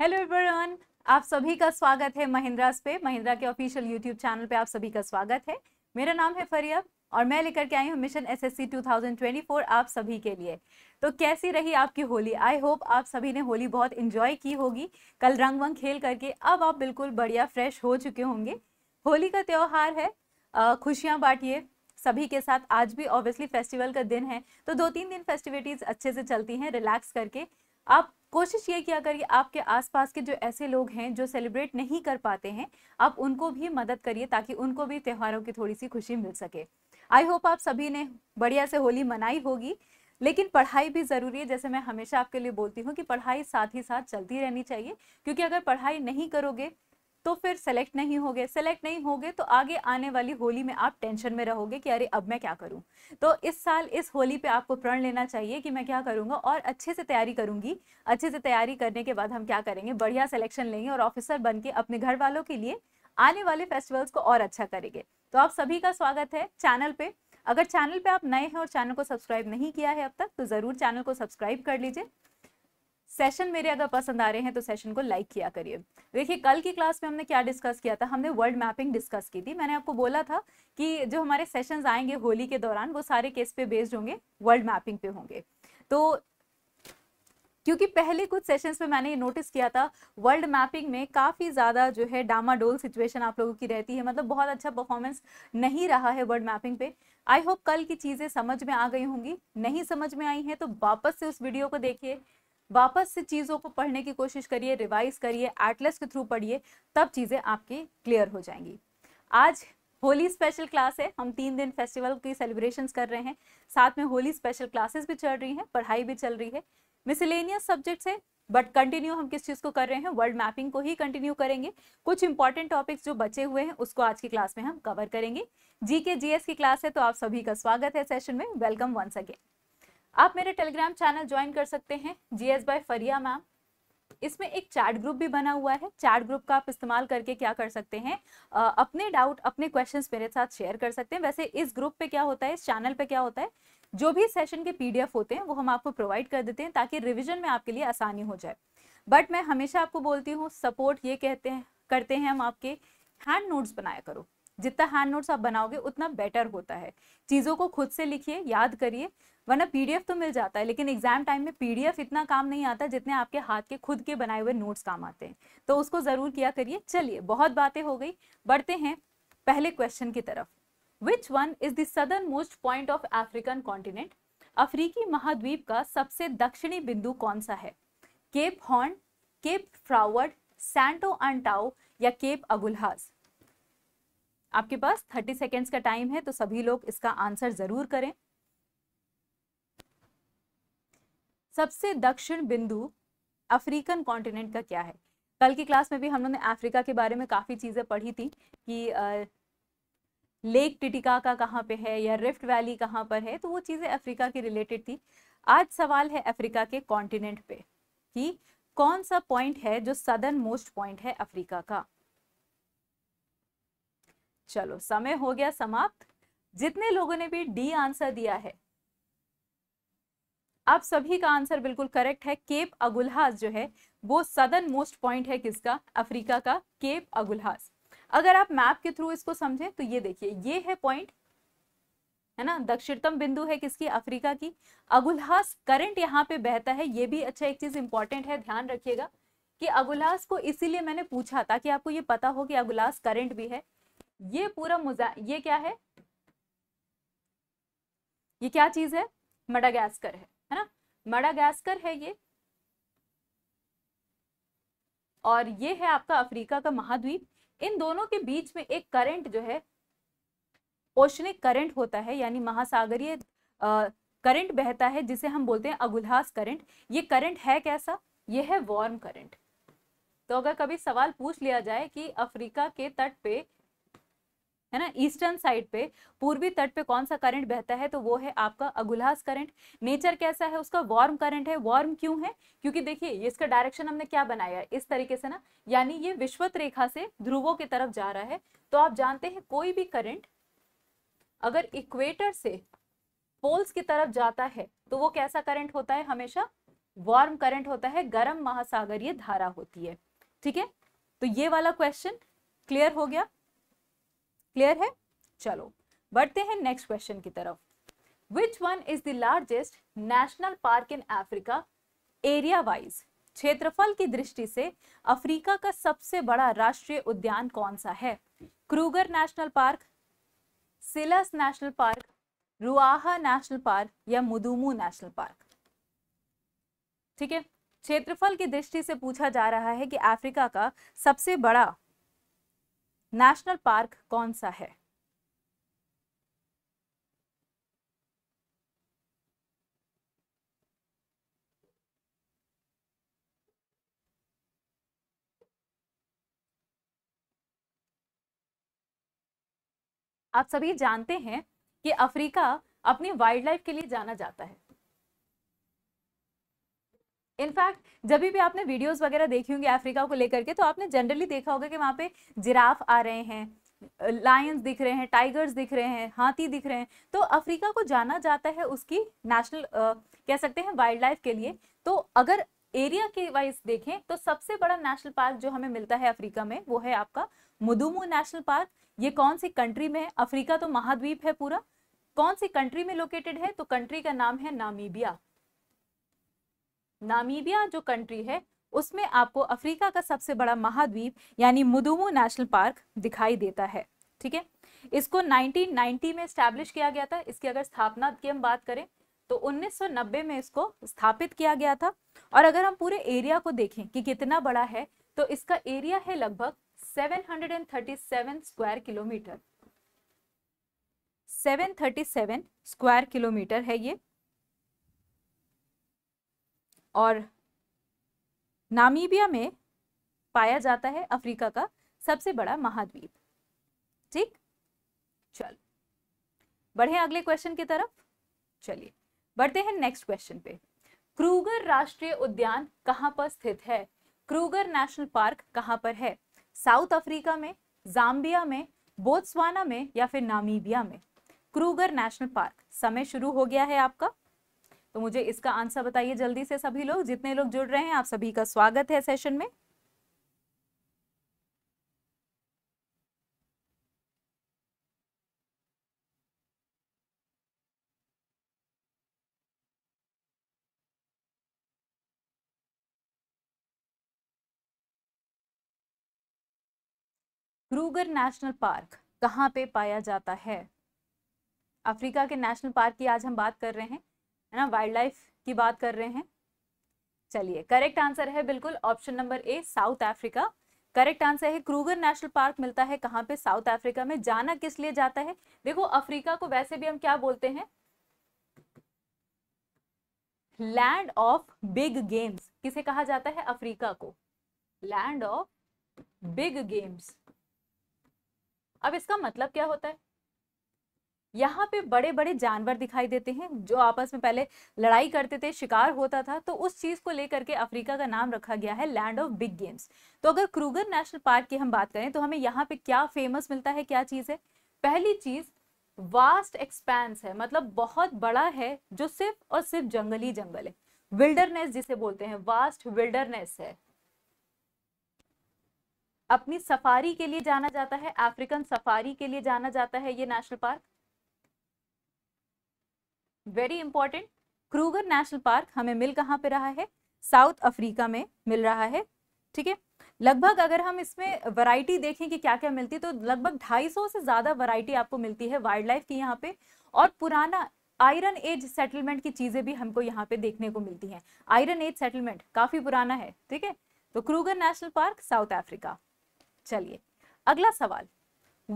Hello everyone आप सभी का स्वागत है महिंद्रास पे महिंद्रा के ऑफिशियल यूट्यूब चैनल पे आप सभी का स्वागत है मेरा नाम है फरियाब और मैं लेकर के आई हूँ मिशन एसएससी 2024 आप सभी के लिए तो कैसी रही आपकी होली आई होप आप सभी ने होली बहुत इंजॉय की होगी कल रंग वंग खेल करके अब आप बिल्कुल बढ़िया फ्रेश हो चुके होंगे होली का त्यौहार है खुशियाँ बांटिए सभी के साथ आज भी ऑब्वियसली फेस्टिवल का दिन है तो दो तीन दिन फेस्टिविटीज़ अच्छे से चलती हैं रिलैक्स करके आप कोशिश ये किया करिए आपके आसपास के जो ऐसे लोग हैं जो सेलिब्रेट नहीं कर पाते हैं आप उनको भी मदद करिए ताकि उनको भी त्योहारों की थोड़ी सी खुशी मिल सके आई होप आप सभी ने बढ़िया से होली मनाई होगी लेकिन पढ़ाई भी ज़रूरी है जैसे मैं हमेशा आपके लिए बोलती हूँ कि पढ़ाई साथ ही साथ चलती रहनी चाहिए क्योंकि अगर पढ़ाई नहीं करोगे तो फिर सेलेक्ट नहीं होगे सेलेक्ट नहीं होगे तो आगे आने वाली होली में आप टेंशन में रहोगे कि अरे अब मैं क्या करूं तो इस साल इस होली पे आपको प्रण लेना चाहिए कि मैं क्या करूंगा और अच्छे से तैयारी करूंगी अच्छे से तैयारी करने के बाद हम क्या करेंगे बढ़िया सेलेक्शन लेंगे और ऑफिसर बन के अपने घर वालों के लिए आने वाले फेस्टिवल्स को और अच्छा करेंगे तो आप सभी का स्वागत है चैनल पे अगर चैनल पर आप नए हैं और चैनल को सब्सक्राइब नहीं किया है अब तक तो ज़रूर चैनल को सब्सक्राइब कर लीजिए सेशन मेरे अगर पसंद आ रहे हैं तो सेशन को लाइक किया करिए देखिए कल की क्लास में हमने क्या डिस्कस किया था हमने वर्ल्ड मैपिंग डिस्कस की थी मैंने आपको बोला था कि जो हमारे सेशंस आएंगे होली के दौरान वो सारे केस पे बेस्ड होंगे वर्ल्ड मैपिंग पे होंगे तो क्योंकि पहले कुछ सेशंस में मैंने ये नोटिस किया था वर्ल्ड मैपिंग में काफ़ी ज़्यादा जो है डामाडोल सिचुएशन आप लोगों की रहती है मतलब बहुत अच्छा परफॉर्मेंस नहीं रहा है वर्ल्ड मैपिंग पे आई होप कल की चीज़ें समझ में आ गई होंगी नहीं समझ में आई हैं तो वापस से उस वीडियो को देखिए वापस से चीज़ों को पढ़ने की कोशिश करिए रिवाइज करिए एटलस के थ्रू पढ़िए तब चीज़ें आपकी क्लियर हो जाएंगी आज होली स्पेशल क्लास है हम तीन दिन फेस्टिवल की सेलिब्रेशंस कर रहे हैं साथ में होली स्पेशल क्लासेस भी चल रही हैं पढ़ाई भी चल रही है मिसलेनियस सब्जेक्ट्स है बट कंटिन्यू हम किस चीज़ को कर रहे हैं वर्ल्ड मैपिंग को ही कंटिन्यू करेंगे कुछ इंपॉर्टेंट टॉपिक्स जो बचे हुए हैं उसको आज की क्लास में हम कवर करेंगे जी के जीएस की क्लास है तो आप सभी का स्वागत है सेशन में वेलकम वंस अगेन आप मेरे टेलीग्राम चैनल ज्वाइन कर सकते हैं G S by Fariya ma'am इसमें एक चैट ग्रुप भी बना हुआ है चैट ग्रुप का आप इस्तेमाल करके क्या कर सकते हैं आ, अपने डाउट अपने क्वेश्चंस मेरे साथ शेयर कर सकते हैं वैसे इस ग्रुप पे क्या होता है इस चैनल पे क्या होता है जो भी सेशन के पीडीएफ होते हैं वो हम आपको प्रोवाइड कर देते हैं ताकि रिविजन में आपके लिए आसानी हो जाए बट मैं हमेशा आपको बोलती हूँ सपोर्ट ये कहते हैं करते हैं हम आपके हैंड नोट्स बनाया करो जितना हैंड नोट्स आप बनाओगे उतना बेटर होता है चीज़ों को खुद से लिखिए याद करिए वरना पीडीएफ तो मिल जाता है लेकिन एग्जाम टाइम में पीडीएफ इतना काम नहीं आता जितने आपके हाथ के खुद के बनाए हुए नोट्स काम आते हैं तो उसको ज़रूर किया करिए चलिए बहुत बातें हो गई बढ़ते हैं पहले क्वेश्चन की तरफ which one is the southernmost point of African continent अफ्रीकी महाद्वीप का सबसे दक्षिणी बिंदु कौन सा है Cape Horn Cape Froward Santo Antao या केप अगुलहास आपके पास थर्टी सेकेंड्स का टाइम है तो सभी लोग इसका आंसर जरूर करें सबसे दक्षिण बिंदु अफ्रीकन कॉन्टिनेंट का क्या है कल की क्लास में भी हम लोगों ने अफ्रीका के बारे में काफ़ी चीज़ें पढ़ी थी कि आ, लेक टिटिका का कहाँ पे है या रिफ्ट वैली कहाँ पर है तो वो चीज़ें अफ्रीका की रिलेटेड थी आज सवाल है अफ्रीका के कॉन्टिनेंट पे कि कौन सा पॉइंट है जो सदर्न मोस्ट पॉइंट है अफ्रीका का चलो समय हो गया समाप्त जितने लोगों ने भी डी आंसर दिया है आप सभी का आंसर बिल्कुल करेक्ट है केप अगुलहास जो है वो सदन मोस्ट पॉइंट है किसका अफ्रीका का केप अगुलहास अगर आप मैप के थ्रू इसको समझें तो ये देखिए ये है पॉइंट है ना दक्षिणतम बिंदु है किसकी अफ्रीका की अगुलहास करंट यहाँ पे बहता है ये भी अच्छा एक चीज इंपॉर्टेंट है ध्यान रखिएगा कि अगुलास को इसीलिए मैंने पूछा ताकि आपको ये पता हो कि अगुलास करंट भी है ये पूरा मुजा ये क्या है ये क्या चीज है मडागास्कर है है ना मडागास्कर है ये और ये है आपका अफ्रीका का महाद्वीप इन दोनों के बीच में एक करंट जो है ओशनिक करंट होता है यानी महासागरीय करंट बहता है जिसे हम बोलते हैं अगुल्हास करंट ये करंट है कैसा ये है वार्म करंट तो अगर कभी सवाल पूछ लिया जाए कि अफ्रीका के तट पे है ना ईस्टर्न साइड पे पूर्वी तट पे कौन सा करंट बहता है तो वो है आपका अगुलास करंट नेचर कैसा है उसका वार्म करंट है वार्म क्यों है क्योंकि देखिए इसका डायरेक्शन हमने क्या बनाया इस तरीके से ना यानी ये विश्वत रेखा से ध्रुवों की तरफ जा रहा है तो आप जानते हैं कोई भी करंट अगर इक्वेटर से पोल्स की तरफ जाता है तो वो कैसा करंट होता है हमेशा वार्म करंट होता है गर्म महासागरीय धारा होती है ठीक है तो ये वाला क्वेश्चन क्लियर हो गया क्लियर है चलो बढ़ते हैं नेक्स्ट क्वेश्चन की तरफ which one is the largest national park in Africa area wise क्षेत्रफल की दृष्टि से अफ्रीका का सबसे बड़ा राष्ट्रीय उद्यान कौन सा है Kruger National Park Selous National Park Ruaha National Park या मुदुमू नेशनल पार्क ठीक है क्षेत्रफल की दृष्टि से पूछा जा रहा है कि अफ्रीका का सबसे बड़ा नेशनल पार्क कौन सा है आप सभी जानते हैं कि अफ्रीका अपनी वाइल्ड लाइफ के लिए जाना जाता है इनफैक्ट जब भी आपने वीडियोस वगैरह देखी होंगी अफ्रीका को लेकर के तो आपने जनरली देखा होगा कि वहाँ पे जिराफ आ रहे हैं लायंस दिख रहे हैं टाइगर्स दिख रहे हैं हाथी दिख रहे हैं तो अफ्रीका को जाना जाता है उसकी नेशनल कह सकते हैं वाइल्ड लाइफ के लिए तो अगर एरिया के वाइज देखें तो सबसे बड़ा नेशनल पार्क जो हमें मिलता है अफ्रीका में वो है आपका मुदुमू नेशनल पार्क ये कौन सी कंट्री में है अफ्रीका तो महाद्वीप है पूरा कौन सी कंट्री में लोकेटेड है तो कंट्री का नाम है नामीबिया नामीबिया जो कंट्री है उसमें आपको अफ्रीका का सबसे बड़ा महाद्वीप यानी मुदुमू नेशनल पार्क दिखाई देता है ठीक है इसको 1990 में स्टैब्लिश किया गया था इसकी अगर स्थापना की हम बात करें तो 1990 में इसको स्थापित किया गया था और अगर हम पूरे एरिया को देखें कि कितना बड़ा है तो इसका एरिया है लगभग 737 स्क्वायर किलोमीटर 737 स्क्वायर किलोमीटर है ये और नामीबिया में पाया जाता है अफ्रीका का सबसे बड़ा महाद्वीप ठीक चलो बढ़े अगले क्वेश्चन की तरफ चलिए बढ़ते हैं नेक्स्ट क्वेश्चन पे क्रूगर राष्ट्रीय उद्यान कहाँ पर स्थित है क्रूगर नेशनल पार्क कहाँ पर है साउथ अफ्रीका में जाम्बिया में बोत्सवाना में या फिर नामीबिया में क्रूगर नेशनल पार्क समय शुरू हो गया है आपका तो मुझे इसका आंसर बताइए जल्दी से सभी लोग जितने लोग जुड़ रहे हैं आप सभी का स्वागत है सेशन में क्रूगर नेशनल पार्क कहाँ पे पाया जाता है अफ्रीका के नेशनल पार्क की आज हम बात कर रहे हैं है ना वाइल्ड लाइफ की बात कर रहे हैं चलिए करेक्ट आंसर है बिल्कुल option number A South Africa correct answer है क्रूगर नेशनल पार्क मिलता है कहाँ पे साउथ अफ्रीका में जाना किस लिए जाता है देखो अफ्रीका को वैसे भी हम क्या बोलते हैं लैंड ऑफ बिग गेम्स किसे कहा जाता है अफ्रीका को लैंड ऑफ बिग गेम्स अब इसका मतलब क्या होता है यहाँ पे बड़े बड़े जानवर दिखाई देते हैं जो आपस में पहले लड़ाई करते थे शिकार होता था तो उस चीज़ को लेकर के अफ्रीका का नाम रखा गया है लैंड ऑफ बिग गेम्स तो अगर क्रूगर नेशनल पार्क की हम बात करें तो हमें यहाँ पे क्या फेमस मिलता है क्या चीज़ है पहली चीज़ वास्ट एक्सपैंस है मतलब बहुत बड़ा है जो सिर्फ और सिर्फ जंगली जंगल है विल्डरनेस जिसे बोलते हैं वास्ट विल्डरनेस है अपनी सफारी के लिए जाना जाता है अफ्रीकन सफारी के लिए जाना जाता है ये national park very important Kruger National Park हमें मिल कहाँ पे रहा है साउथ अफ्रीका में मिल रहा है ठीक है लगभग अगर हम इसमें वैरायटी देखें कि क्या क्या मिलती है तो लगभग 250 से ज़्यादा वैरायटी आपको मिलती है वाइल्ड लाइफ की यहाँ पे और पुराना आयरन एज सेटलमेंट की चीज़ें भी हमको यहाँ पे देखने को मिलती हैं आयरन एज सेटलमेंट काफ़ी पुराना है ठीक है तो Kruger National Park South Africa चलिए अगला सवाल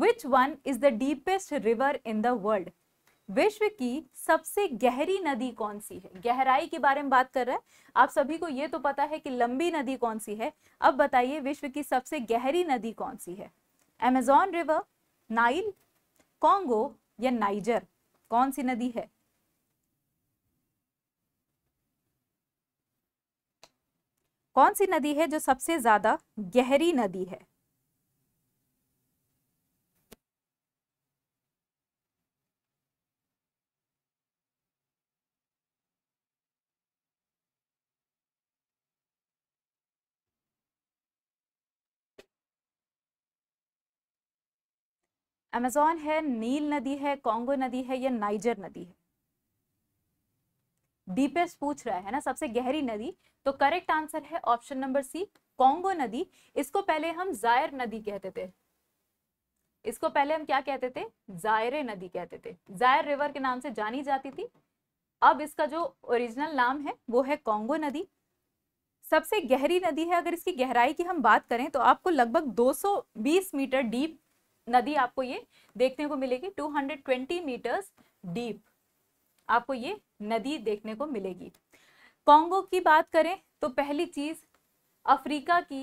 which one is the deepest river in the world विश्व की सबसे गहरी नदी कौन सी है गहराई के बारे में बात कर रहे हैं आप सभी को ये तो पता है कि लंबी नदी कौन सी है अब बताइए विश्व की सबसे गहरी नदी कौन सी है एमेजॉन रिवर नाइल कॉन्गो या नाइजर कौन सी नदी है कौन सी नदी है जो सबसे ज्यादा गहरी नदी है अमेजोन है नील नदी है कॉन्गो नदी है या नाइजर नदी है डीपेस्ट पूछ रहा है ना सबसे गहरी नदी तो करेक्ट आंसर है ऑप्शन नंबर सी कॉन्गो नदी इसको पहले हम जायर नदी कहते थे इसको पहले हम क्या कहते थे जायरे नदी कहते थे जायर रिवर के नाम से जानी जाती थी अब इसका जो ओरिजिनल नाम है वो है कॉन्गो नदी सबसे गहरी नदी है अगर इसकी गहराई की हम बात करें तो आपको लगभग 220 मीटर डीप नदी आपको ये देखने को मिलेगी 220 मीटर्स डीप आपको ये नदी देखने को मिलेगी कॉन्गो की बात करें तो पहली चीज अफ्रीका की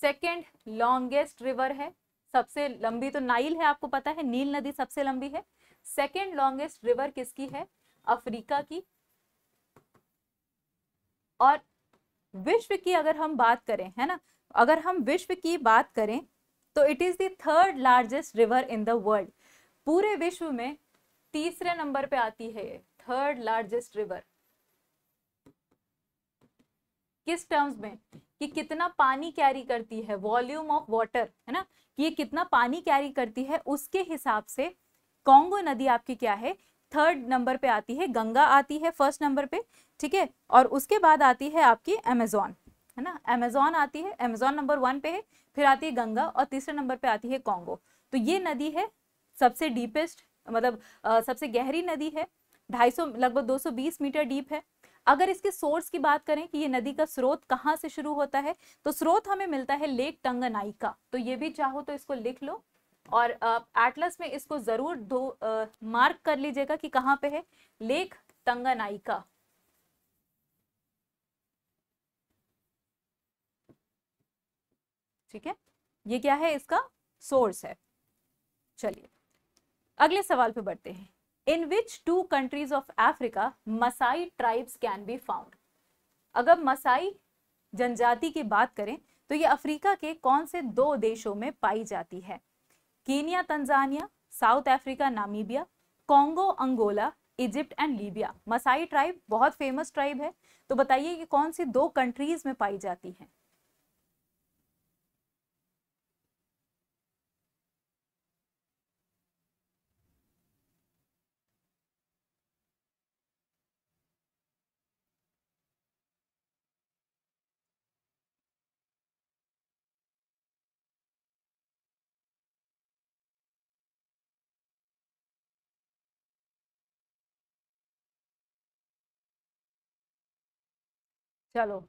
सेकेंड लॉन्गेस्ट रिवर है सबसे लंबी तो नाइल है आपको पता है नील नदी सबसे लंबी है सेकेंड लॉन्गेस्ट रिवर किसकी है अफ्रीका की और विश्व की अगर हम बात करें है ना अगर हम विश्व की बात करें तो it is third largest river in the world पूरे विश्व में तीसरे नंबर पे आती है ये थर्ड लार्जेस्ट रिवर किस टर्म्स में कि कितना पानी कैरी करती है वॉल्यूम ऑफ वाटर है ना कि ये कितना पानी कैरी करती है उसके हिसाब से कॉन्गो नदी आपकी क्या है थर्ड नंबर पे आती है गंगा आती है फर्स्ट नंबर पे ठीक है और उसके बाद आती है आपकी अमेजोन है ना अमेजोन आती है अमेजोन नंबर वन पे है फिर आती है गंगा और तीसरे नंबर पे आती है कॉन्गो तो ये नदी है सबसे डीपेस्ट मतलब आ, सबसे गहरी नदी है 250 लगभग 220 मीटर डीप है अगर इसके सोर्स की बात करें कि ये नदी का स्रोत कहाँ से शुरू होता है तो स्रोत हमें मिलता है लेक टंगनाइका तो ये भी चाहो तो इसको लिख लो और एटलस में इसको जरूर दो आ, मार्क कर लीजिएगा कि कहाँ पे है लेक टंगनाइका ठीक है ये क्या है इसका सोर्स है चलिए अगले सवाल पे बढ़ते हैं in which two countries of Africa Masai tribes can be found अगर मसाई जनजाति की बात करें तो ये अफ्रीका के कौन से दो देशों में पाई जाती है Kenya Tanzania South Africa Namibia Congo Angola Egypt and Libya Masai tribe बहुत फेमस ट्राइब है तो बताइए कि कौन सी दो कंट्रीज में पाई जाती है चलो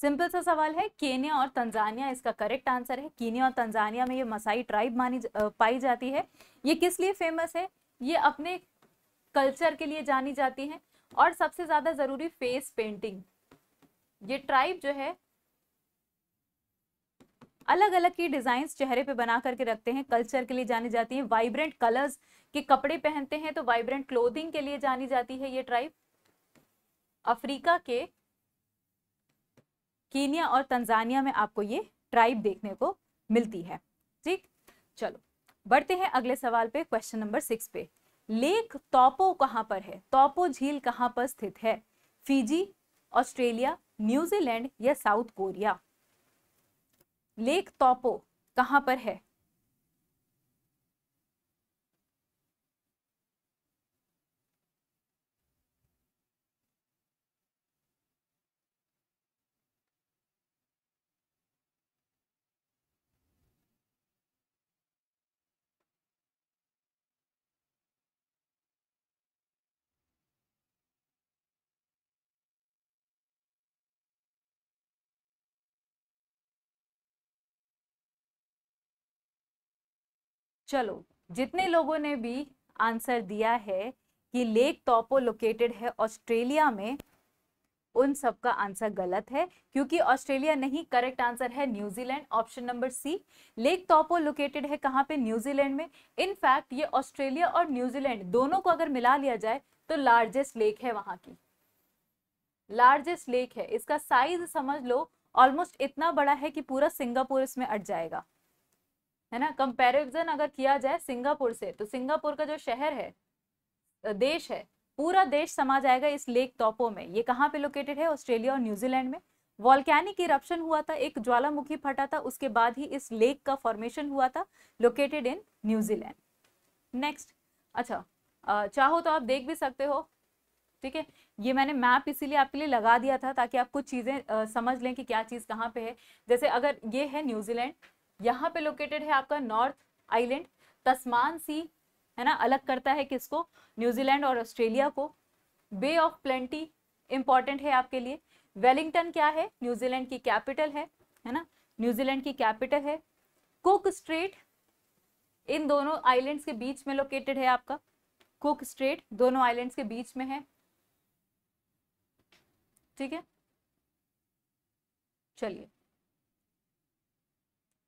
सिंपल सा सवाल है केनिया और तंजानिया इसका करेक्ट आंसर है केनिया और तंजानिया में ये मसाई ट्राइब मानी पाई जाती है ये किस लिए फेमस है ये अपने कल्चर के लिए जानी जाती है और सबसे ज़्यादा ज़रूरी फेस पेंटिंग ये ट्राइब जो है अलग अलग की डिजाइन चेहरे पे बना करके रखते हैं कल्चर के लिए जानी जाती है वाइब्रेंट कलर्स के कपड़े पहनते हैं तो वाइब्रेंट क्लोथिंग के लिए जानी जाती है ये ट्राइब अफ्रीका के कीनिया और तंजानिया में आपको ये ट्राइब देखने को मिलती है ठीक चलो बढ़ते हैं अगले सवाल पे क्वेश्चन नंबर सिक्स पे लेक तोपो कहाँ पर है तोपो झील कहाँ पर स्थित है फिजी ऑस्ट्रेलिया न्यूजीलैंड या साउथ कोरिया लेक तोपो कहाँ पर है चलो जितने लोगों ने भी आंसर दिया है कि लेक टॉपो लोकेटेड है ऑस्ट्रेलिया में उन सबका आंसर गलत है क्योंकि ऑस्ट्रेलिया नहीं करेक्ट आंसर है New Zealand option number C Lake Taupo located है कहाँ पे न्यूजीलैंड में इनफैक्ट ये ऑस्ट्रेलिया और न्यूजीलैंड दोनों को अगर मिला लिया जाए तो लार्जेस्ट लेक है वहां की लार्जेस्ट लेक है इसका साइज समझ लो ऑलमोस्ट इतना बड़ा है कि पूरा सिंगापुर इसमें अट जाएगा है ना कंपैरिजन अगर किया जाए सिंगापुर से तो सिंगापुर का जो शहर है देश है पूरा देश समा जाएगा इस लेक टॉपो में ये कहाँ पे लोकेटेड है ऑस्ट्रेलिया और न्यूजीलैंड में वॉल्कैनिक इरप्शन हुआ था एक ज्वालामुखी फटा था उसके बाद ही इस लेक का फॉर्मेशन हुआ था लोकेटेड इन न्यूजीलैंड नेक्स्ट अच्छा चाहो तो आप देख भी सकते हो ठीक है ये मैंने मैप इसीलिए आपके लिए लगा दिया था ताकि आप कुछ चीज़ें समझ लें कि क्या चीज़ कहाँ पे है जैसे अगर ये है न्यूजीलैंड यहाँ पे लोकेटेड है आपका नॉर्थ आइलैंड तस्मान सी है ना अलग करता है किसको न्यूजीलैंड और ऑस्ट्रेलिया को बे ऑफ प्लेंटी इंपॉर्टेंट है आपके लिए वेलिंगटन क्या है न्यूजीलैंड की कैपिटल है है ना न्यूजीलैंड की कैपिटल है कुक स्ट्रेट इन दोनों आइलैंड्स के बीच में लोकेटेड है आपका कुक स्ट्रेट दोनों आइलैंड्स के बीच में है ठीक है चलिए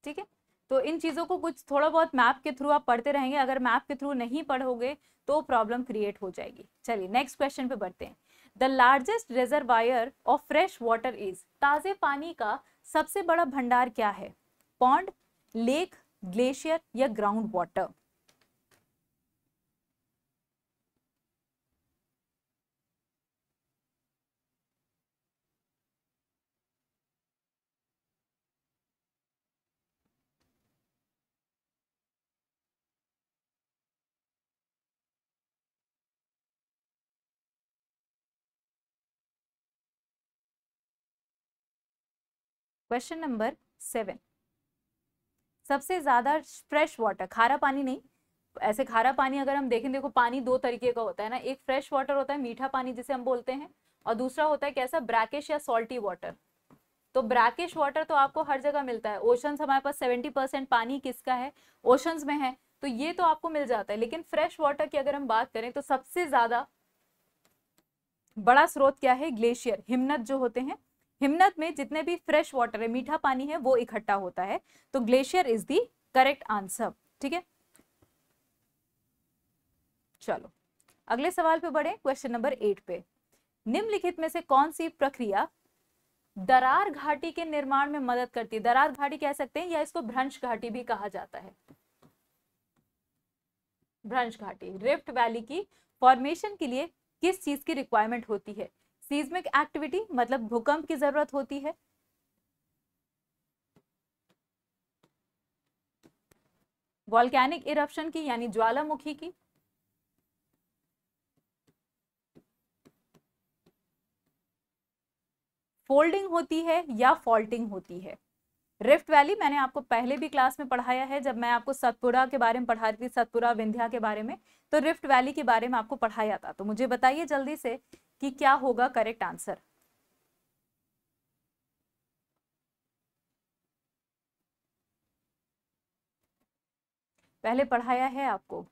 ठीक है तो इन चीज़ों को कुछ थोड़ा बहुत मैप के थ्रू आप पढ़ते रहेंगे अगर मैप के थ्रू नहीं पढ़ोगे तो प्रॉब्लम क्रिएट हो जाएगी चलिए नेक्स्ट क्वेश्चन पे बढ़ते हैं the largest reservoir of fresh water is ताज़े पानी का सबसे बड़ा भंडार क्या है पॉन्ड लेक ग्लेशियर या ground water question number seven सबसे ज़्यादा फ्रेश वाटर खारा पानी नहीं ऐसे खारा पानी अगर हम देखें देखो पानी दो तरीके का होता है ना एक फ्रेश वाटर होता है मीठा पानी जिसे हम बोलते हैं और दूसरा होता है कैसा ब्रैकेश या सॉल्टी वाटर तो ब्रैकेश वाटर तो आपको हर जगह मिलता है ओशंस हमारे पास सेवेंटी परसेंट पानी किसका है ओशंस में है तो ये तो आपको मिल जाता है लेकिन फ्रेश वाटर की अगर हम बात करें तो सबसे ज़्यादा बड़ा स्रोत क्या है ग्लेशियर हिमनद जो होते हैं हिमनद में जितने भी फ्रेश वाटर है मीठा पानी है वो इकट्ठा होता है तो glacier is the correct answer ठीक है चलो अगले सवाल पे बढ़े क्वेश्चन नंबर एट पे निम्नलिखित में से कौन सी प्रक्रिया दरार घाटी के निर्माण में मदद करती है दरार घाटी कह सकते हैं या इसको भ्रंश घाटी भी कहा जाता है भ्रंश घाटी रिफ्ट वैली की फॉर्मेशन के लिए किस चीज की रिक्वायरमेंट होती है सीजमिक एक्टिविटी मतलब भूकंप की जरूरत होती है वॉल्केनिक इरप्शन की यानी ज्वालामुखी की फोल्डिंग होती है या फॉल्टिंग होती है रिफ्ट वैली मैंने आपको पहले भी क्लास में पढ़ाया है जब मैं आपको सतपुरा के बारे में पढ़ा रही थी सतपुरा विंध्या के बारे में तो रिफ्ट वैली के बारे में आपको पढ़ाया था तो मुझे बताइए जल्दी से कि क्या होगा करेक्ट आंसर पहले पढ़ाया है आपको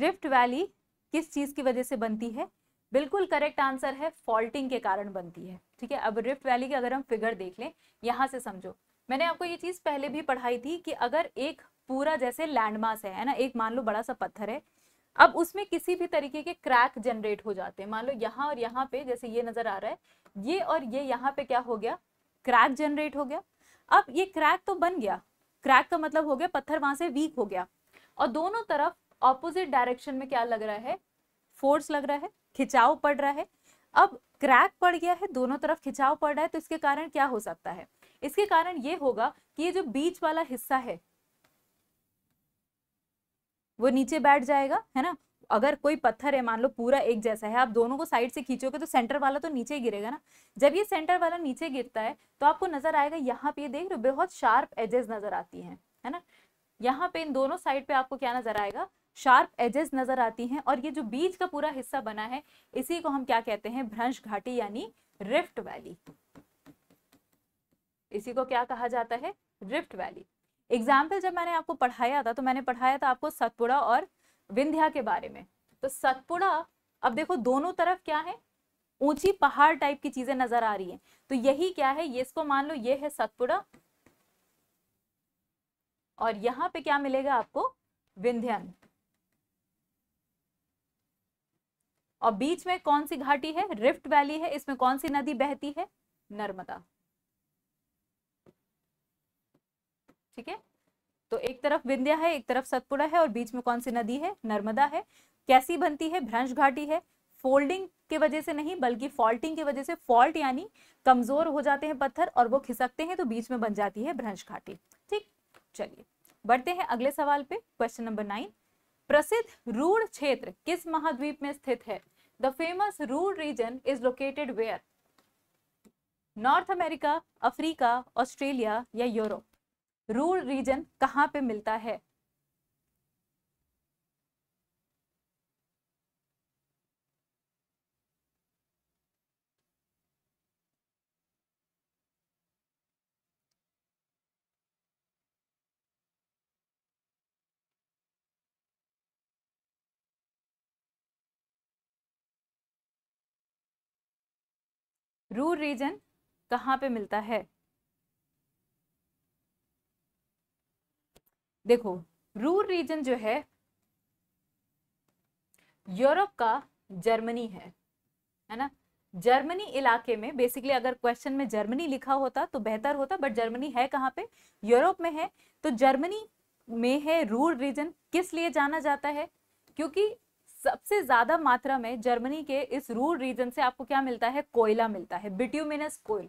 रिफ्ट वैली किस चीज की वजह से बनती है बिल्कुल करेक्ट आंसर है फॉल्टिंग के कारण बनती है ठीक है अब रिफ्ट वैली की अगर हम फिगर देख लें यहाँ से समझो मैंने आपको ये चीज़ पहले भी पढ़ाई थी कि अगर एक पूरा जैसे लैंडमास है ना एक मान लो बड़ा सा पत्थर है अब उसमें किसी भी तरीके के क्रैक जनरेट हो जाते हैं मान लो यहाँ और यहाँ पे जैसे ये नज़र आ रहा है ये और ये यहाँ पे क्या हो गया क्रैक जनरेट हो गया अब ये क्रैक तो बन गया क्रैक का मतलब हो गया पत्थर वहां से वीक हो गया और दोनों तरफ ऑपोजिट डायरेक्शन में क्या लग रहा है फोर्स लग रहा है खिंचाव पड़ रहा है अब क्रैक पड़ गया है दोनों तरफ खिंचाव पड़ रहा है तो इसके कारण क्या हो सकता है इसके कारण ये होगा कि ये जो बीच वाला हिस्सा है वो नीचे बैठ जाएगा है ना अगर कोई पत्थर है मान लो पूरा एक जैसा है आप दोनों को साइड से खींचोगे तो सेंटर वाला तो नीचे गिरेगा ना जब ये सेंटर वाला नीचे गिरता है तो आपको नजर आएगा यहाँ पे देख रहे हो बहुत शार्प एजेस नजर आती हैं है ना यहाँ पे इन दोनों साइड पे आपको क्या नजर आएगा शार्प एजेस नज़र आती हैं और ये जो बीच का पूरा हिस्सा बना है इसी को हम क्या कहते हैं भ्रंश घाटी यानी रिफ्ट वैली इसी को क्या कहा जाता है रिफ्ट वैली एग्जाम्पल जब मैंने आपको पढ़ाया था तो मैंने पढ़ाया था आपको सतपुड़ा और विंध्या के बारे में तो सतपुड़ा अब देखो दोनों तरफ क्या है ऊंची पहाड़ टाइप की चीजें नजर आ रही हैं तो यही क्या है ये इसको मान लो ये है सतपुड़ा और यहां पे क्या मिलेगा आपको विंध्यन और बीच में कौन सी घाटी है रिफ्ट वैली है इसमें कौन सी नदी बहती है नर्मदा ठीक है तो एक तरफ विंध्या है एक तरफ सतपुड़ा है और बीच में कौन सी नदी है नर्मदा है कैसी बनती है भ्रंश घाटी है फोल्डिंग के वजह से नहीं बल्कि फॉल्टिंग की वजह से फॉल्ट यानी कमजोर हो जाते हैं पत्थर और वो खिसकते हैं तो बीच में बन जाती है भ्रंश घाटी ठीक चलिए बढ़ते हैं अगले सवाल पे क्वेश्चन नंबर नाइन प्रसिद्ध रूढ़ क्षेत्र किस महाद्वीप में स्थित है the famous Ruhr region is located where North America Africa Australia या यूरोप रूर रीजन कहाँ पे मिलता है रूर रीजन कहाँ पे मिलता है देखो रूर रीजन जो है यूरोप का जर्मनी है है ना जर्मनी इलाके में बेसिकली अगर क्वेश्चन में जर्मनी लिखा होता तो बेहतर होता बट जर्मनी है कहाँ पे यूरोप में है तो जर्मनी में है रूर रीजन किस लिए जाना जाता है क्योंकि सबसे ज्यादा मात्रा में जर्मनी के इस रूर रीजन से आपको क्या मिलता है कोयला मिलता है बिट्यूमिनस कोयल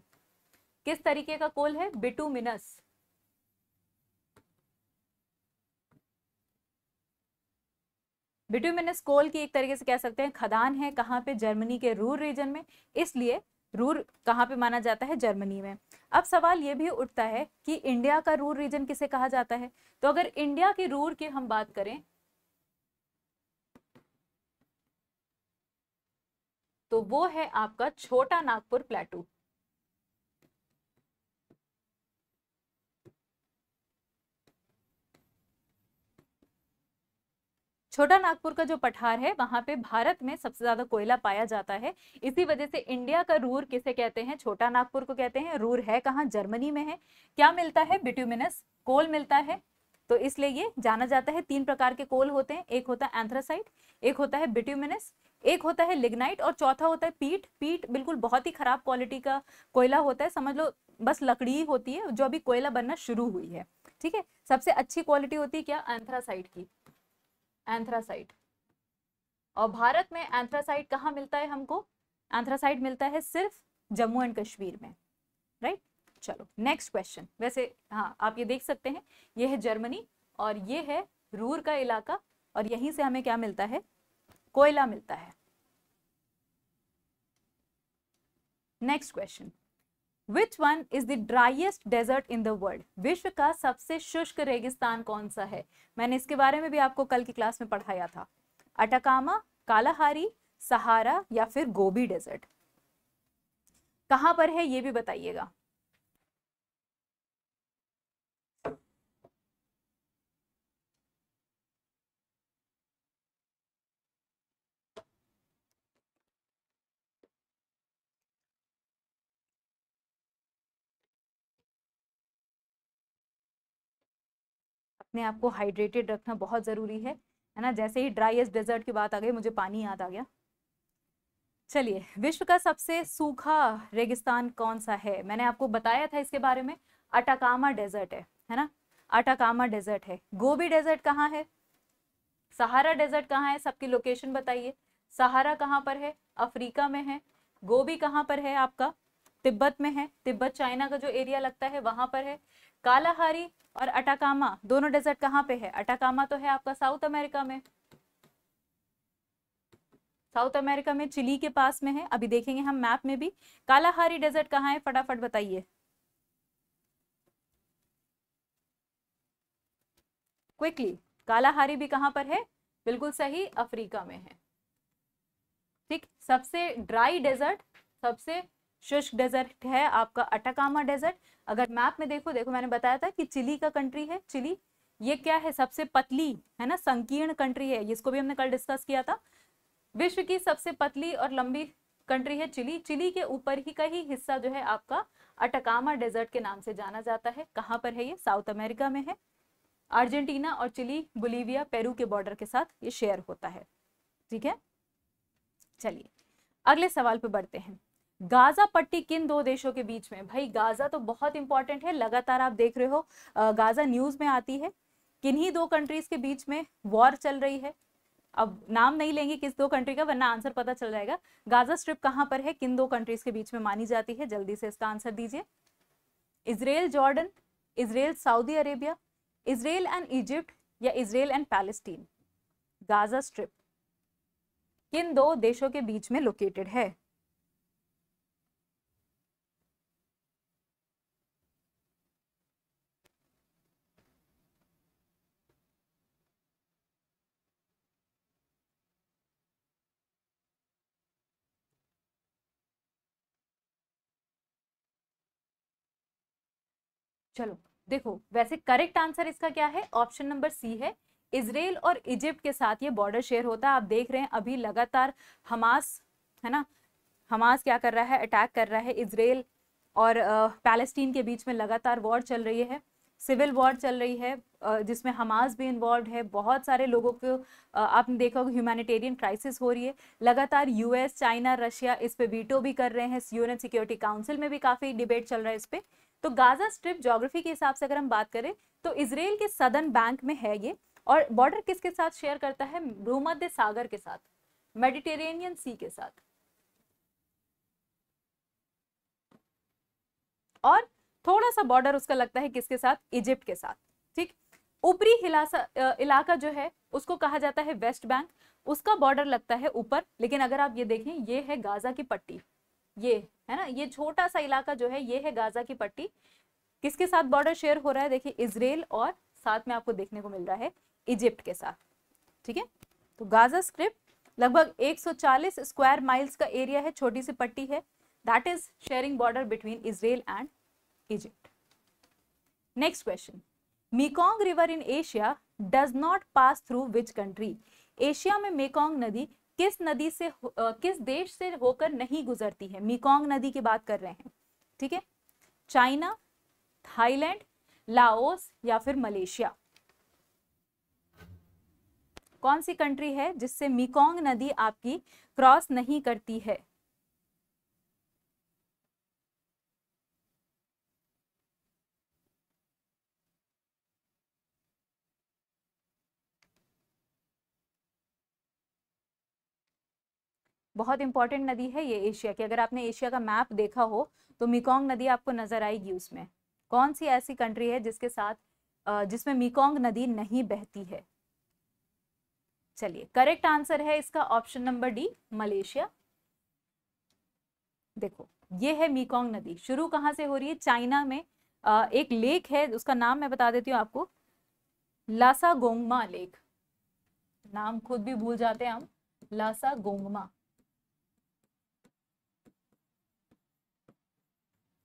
किस तरीके का कोल है बिटूमिनस बिटूमिनस कोल की एक तरीके से कह सकते हैं खदान है कहाँ पे जर्मनी के रूर रीजन में इसलिए रूर कहाँ पे माना जाता है जर्मनी में अब सवाल ये भी उठता है कि इंडिया का रूर रीजन किसे कहा जाता है तो अगर इंडिया के रूर की हम बात करें तो वो है आपका छोटा नागपुर प्लेटू छोटा नागपुर का जो पठार है वहां पे भारत में सबसे ज्यादा कोयला पाया जाता है इसी वजह से इंडिया का रूर किसे कहते हैं छोटा नागपुर को कहते हैं रूर है कहाँ जर्मनी में है क्या मिलता है बिट्यूमिनस कोल मिलता है तो इसलिए ये जाना जाता है तीन प्रकार के कोल होते हैं एक होता है एंथ्रासाइट एक होता है बिट्यूमिनस एक होता है लिग्नाइट और चौथा होता है पीट पीट बिल्कुल बहुत ही खराब क्वालिटी का कोयला होता है समझ लो बस लकड़ी ही होती है जो अभी कोयला बनना शुरू हुई है ठीक है सबसे अच्छी क्वालिटी होती है क्या एंथ्रासाइट की एंथ्रासाइट और भारत में एंथ्रासाइट कहाँ मिलता है हमको एंथ्रासाइट मिलता है सिर्फ जम्मू एंड कश्मीर में राइट चलो नेक्स्ट क्वेश्चन वैसे हाँ आप ये देख सकते हैं ये है जर्मनी और ये है रूर का इलाका और यहीं से हमें क्या मिलता है कोयला मिलता है next question which one is the driest desert in the world विश्व का सबसे शुष्क रेगिस्तान कौन सा है मैंने इसके बारे में भी आपको कल की क्लास में पढ़ाया था अटकामा कालाहारी सहारा या फिर गोबी डेजर्ट कहां पर है ये भी बताइएगा अपने आप को हाइड्रेटेड रखना बहुत ज़रूरी है है ना जैसे ही ड्राइएस्ट डेजर्ट की बात आ गई मुझे पानी याद आ गया चलिए विश्व का सबसे सूखा रेगिस्तान कौन सा है मैंने आपको बताया था इसके बारे में अटाकामा डेजर्ट है है ना अटाकामा डेजर्ट है गोबी डेजर्ट कहाँ है सहारा डेजर्ट कहाँ है सबकी लोकेशन बताइए सहारा कहाँ पर है अफ्रीका में है गोबी कहाँ पर है आपका तिब्बत में है तिब्बत चाइना का जो एरिया लगता है वहां पर है कालाहारी और अटाकामा दोनों डेजर्ट कहाँ पे है अटाकामा तो है आपका साउथ अमेरिका में साउथ अमेरिका में चिली के पास में है अभी देखेंगे हम मैप में भी कालाहारी डेजर्ट कहाँ है फटाफट बताइए क्विकली कालाहारी भी कहां पर है बिल्कुल सही अफ्रीका में है ठीक सबसे ड्राई डेजर्ट सबसे शुष्क डेजर्ट है आपका अटाकामा डेजर्ट अगर मैप में देखो देखो मैंने बताया था कि चिली का कंट्री है चिली ये क्या है सबसे पतली है ना संकीर्ण कंट्री है इसको भी हमने कल डिस्कस किया था विश्व की सबसे पतली और लंबी कंट्री है चिली चिली के ऊपर ही का ही हिस्सा जो है आपका अटकामा डेजर्ट के नाम से जाना जाता है कहाँ पर है ये साउथ अमेरिका में है अर्जेंटीना और चिली बोलीविया पेरू के बॉर्डर के साथ ये शेयर होता है ठीक है चलिए अगले सवाल पे बढ़ते हैं गाजा पट्टी किन दो देशों के बीच में भाई गाजा तो बहुत इंपॉर्टेंट है लगातार आप देख रहे हो गाजा न्यूज में आती है किन्हीं दो कंट्रीज के बीच में वॉर चल रही है अब नाम नहीं लेंगे किस दो कंट्री का वरना आंसर पता चल जाएगा गाजा स्ट्रिप कहां पर है किन दो कंट्रीज के बीच में मानी जाती है जल्दी से इसका आंसर दीजिए Israel Jordan Israel Saudi Arabia Israel and Egypt या Israel and Palestine Gaza Strip किन दो देशों के बीच में लोकेटेड है चलो देखो वैसे करेक्ट आंसर इसका क्या है ऑप्शन नंबर सी है इसराइल और इजिप्ट के साथ ये बॉर्डर शेयर होता है आप देख रहे हैं अभी लगातार हमास है ना हमास क्या कर रहा है अटैक कर रहा है इसराइल और पैलेस्टीन के बीच में लगातार वॉर चल रही है सिविल वॉर चल रही है जिसमें हमास भी इन्वॉल्व है बहुत सारे लोगों को आपने देखा होगा ह्यूमैनिटेरियन क्राइसिस हो रही है लगातार यूएस चाइना रशिया इस पर वीटो भी कर रहे हैं यूएन सिक्योरिटी काउंसिल में भी काफ़ी डिबेट चल रहा है इस पर तो गाजा स्ट्रिप जोग्राफी के हिसाब से अगर हम बात करें तो इसराइल के सदन बैंक में है ये और बॉर्डर किसके साथ शेयर करता है भूमध्य सागर के साथ मेडिटेरेनियन सी के साथ और थोड़ा सा बॉर्डर उसका लगता है किसके साथ इजिप्ट के साथ ठीक ऊपरी इलाका जो है उसको कहा जाता है वेस्ट बैंक उसका बॉर्डर लगता है ऊपर लेकिन अगर आप ये देखें ये है गाजा की पट्टी ये है ना ये छोटा सा इलाका जो है ये है गाजा की पट्टी किसके साथ बॉर्डर शेयर हो रहा है देखिए इसराइल और साथ में आपको देखने को मिल रहा है इजिप्ट के साथ ठीक है तो गाजा स्क्रिप्ट लगभग 140 स्क्वायर माइल्स का एरिया है छोटी सी पट्टी है that is sharing border between Israel and Egypt next question Mekong river in Asia does not pass through which country Asia में मेकोंग नदी किस नदी से किस देश से होकर नहीं गुजरती है मीकोंग नदी की बात कर रहे हैं ठीक है चाइना थाईलैंड लाओस या फिर मलेशिया कौन सी कंट्री है जिससे मीकोंग नदी आपकी क्रॉस नहीं करती है बहुत इंपॉर्टेंट नदी है ये एशिया की अगर आपने एशिया का मैप देखा हो तो मिकोंग नदी आपको नजर आएगी उसमें कौन सी ऐसी कंट्री है जिसके साथ जिसमें मिकोंग नदी नहीं बहती है चलिए करेक्ट आंसर है इसका ऑप्शन नंबर डी मलेशिया देखो ये है मीकोंग नदी शुरू कहां से हो रही है चाइना में एक लेक है उसका नाम मैं बता देती हूँ आपको लासा गोंगमा लेक नाम खुद भी भूल जाते हैं हम लासा गोंगमा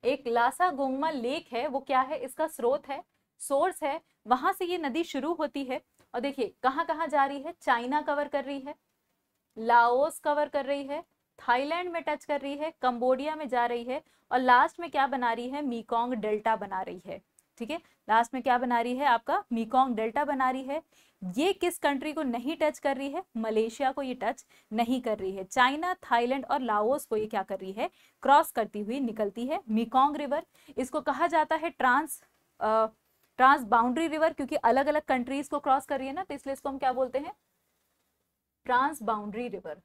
एक लासा गोंगमा लेक है वो क्या है इसका स्रोत है सोर्स है वहां से ये नदी शुरू होती है और देखिए कहाँ कहाँ जा रही है चाइना कवर कर रही है लाओस कवर कर रही है थाईलैंड में टच कर रही है कंबोडिया में जा रही है और लास्ट में क्या बना रही है मीकोंग डेल्टा बना रही है ठीक है लास्ट में क्या बना रही है आपका मीकोंग डेल्टा बना रही है ये किस कंट्री को नहीं टच कर रही है मलेशिया को ये टच नहीं कर रही है चाइना थाईलैंड और लाओस को ये क्या कर रही है क्रॉस करती हुई निकलती है मीकोंग रिवर इसको कहा जाता है trans ah, transboundary river क्योंकि अलग अलग कंट्रीज को क्रॉस कर रही है ना तो इसलिए इसको हम क्या बोलते हैं ट्रांस बाउंड्री रिवर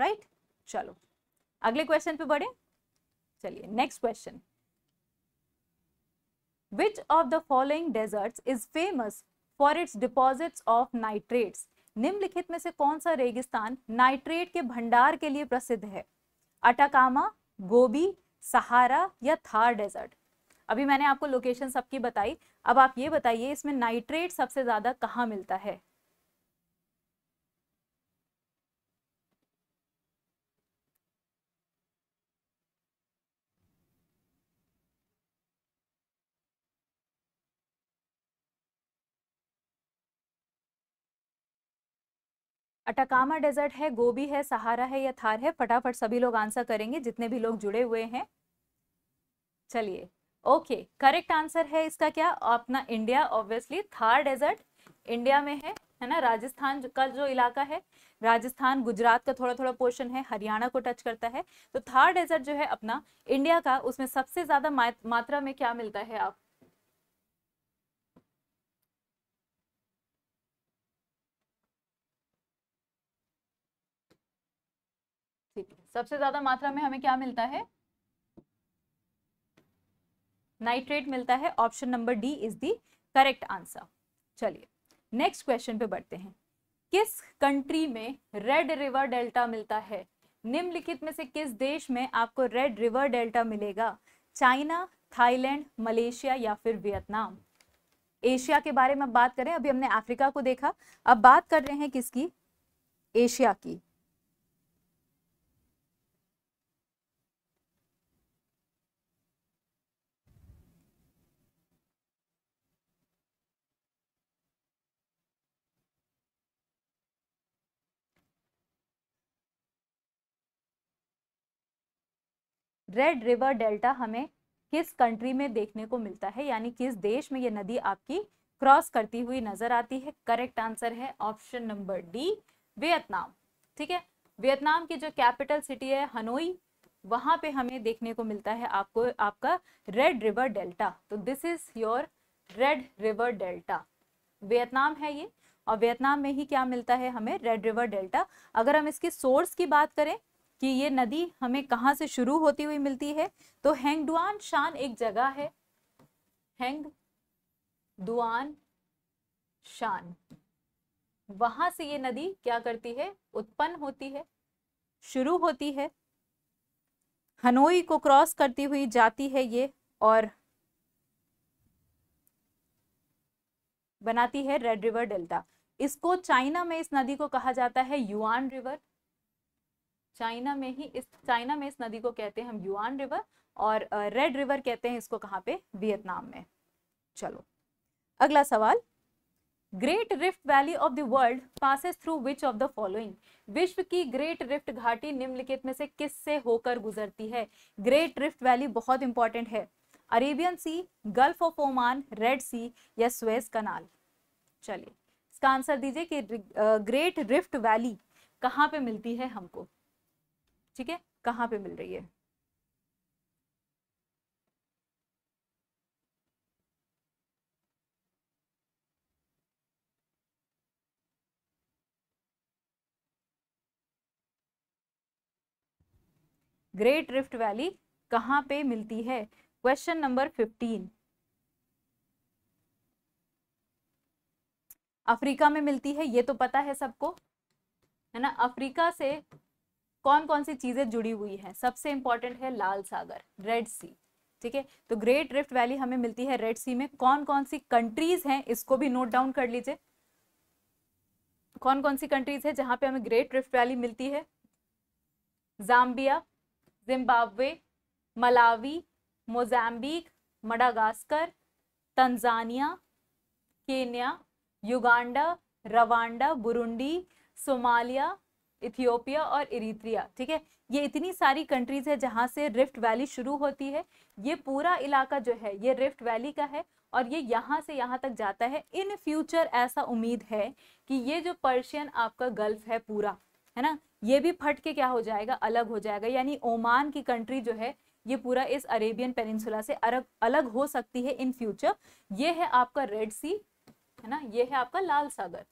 राइट चलो अगले क्वेश्चन पे बढ़े चलिए next question which of the following deserts is famous for its deposits of nitrates निम्नलिखित में से कौन सा रेगिस्तान नाइट्रेट के भंडार के लिए प्रसिद्ध है अटाकामा गोबी सहारा या थार डेजर्ट अभी मैंने आपको लोकेशन सबकी बताई अब आप ये बताइए इसमें नाइट्रेट सबसे ज़्यादा कहाँ मिलता है अटाकामा डेजर्ट है गोबी है सहारा है या थार है फटाफट सभी लोग आंसर करेंगे जितने भी लोग जुड़े हुए हैं चलिए ओके करेक्ट आंसर है इसका क्या अपना India obviously Thar desert India में है है ना राजस्थान का जो इलाका है राजस्थान गुजरात का थोड़ा थोड़ा पोर्शन है हरियाणा को टच करता है तो थार डेजर्ट जो है अपना इंडिया का उसमें सबसे ज्यादा मात्रा में क्या मिलता है आपको सबसे ज्यादा मात्रा में हमें क्या मिलता है नाइट्रेट मिलता है option number D is the correct answer चलिए नेक्स्ट क्वेश्चन पे बढ़ते हैं किस कंट्री में रेड रिवर डेल्टा मिलता है निम्नलिखित में से किस देश में आपको रेड रिवर डेल्टा मिलेगा चाइना थाईलैंड मलेशिया या फिर वियतनाम एशिया के बारे में बात करें अभी हमने अफ्रीका को देखा अब बात कर रहे हैं किसकी एशिया की रेड रिवर डेल्टा हमें किस कंट्री में देखने को मिलता है यानी किस देश में ये नदी आपकी क्रॉस करती हुई नजर आती है करेक्ट आंसर है ऑप्शन नंबर डी वियतनाम ठीक है वियतनाम की जो कैपिटल सिटी है हनोई वहां पे हमें देखने को मिलता है आपको आपका रेड रिवर डेल्टा तो this is your Red River Delta Vietnam है ये और वियतनाम में ही क्या मिलता है हमें रेड रिवर डेल्टा अगर हम इसकी सोर्स की बात करें कि ये नदी हमें कहाँ से शुरू होती हुई मिलती है तो डुआन शान एक जगह है हैंग दुआन शान वहां से ये नदी क्या करती है उत्पन्न होती है शुरू होती है हनोई को क्रॉस करती हुई जाती है ये और बनाती है रेड रिवर डेल्टा इसको चाइना में इस नदी को कहा जाता है युआन रिवर चाइना में ही इस चाइना में इस नदी को कहते हैं हम युआन रिवर और रेड रिवर कहते हैं इसको कहाँ पे वियतनाम में चलो अगला सवाल Great Rift Valley of the world passes through which of the following विश्व की ग्रेट रिफ्ट घाटी निम्नलिखित में से किस से होकर गुजरती है ग्रेट रिफ्ट वैली बहुत इंपॉर्टेंट है Arabian Sea Gulf of Oman Red Sea या स्वेज कनाल चलिए इसका आंसर दीजिए कि ग्रेट रिफ्ट वैली कहाँ पे मिलती है हमको ठीक है कहाँ पे मिल रही है ग्रेट रिफ्ट वैली कहाँ पे मिलती है क्वेश्चन नंबर फिफ्टीन अफ्रीका में मिलती है ये तो पता है सबको है ना अफ्रीका से कौन कौन सी चीज़ें जुड़ी हुई हैं सबसे इंपॉर्टेंट है लाल सागर रेड सी ठीक है तो ग्रेट रिफ्ट वैली हमें मिलती है रेड सी में कौन कौन सी कंट्रीज हैं इसको भी नोट डाउन कर लीजिए कौन कौन सी कंट्रीज है जहां पे हमें ग्रेट रिफ्ट वैली मिलती है Zambia Zimbabwe Malawi Mozambique Madagascar Tanzania Kenya Uganda Rwanda Burundi Somalia Ethiopia और इरीत्रिया ठीक है ये इतनी सारी कंट्रीज है जहाँ से रिफ्ट वैली शुरू होती है ये पूरा इलाका जो है ये रिफ्ट वैली का है और ये यहाँ से यहाँ तक जाता है इन फ्यूचर ऐसा उम्मीद है कि ये जो पर्शियन आपका गल्फ है पूरा है ना ये भी फट के क्या हो जाएगा अलग हो जाएगा यानी ओमान की कंट्री जो है ये पूरा इस अरेबियन पेनिनसुला से अलग अलग हो सकती है इन फ्यूचर ये है आपका रेड सी है ना ये है आपका लाल सागर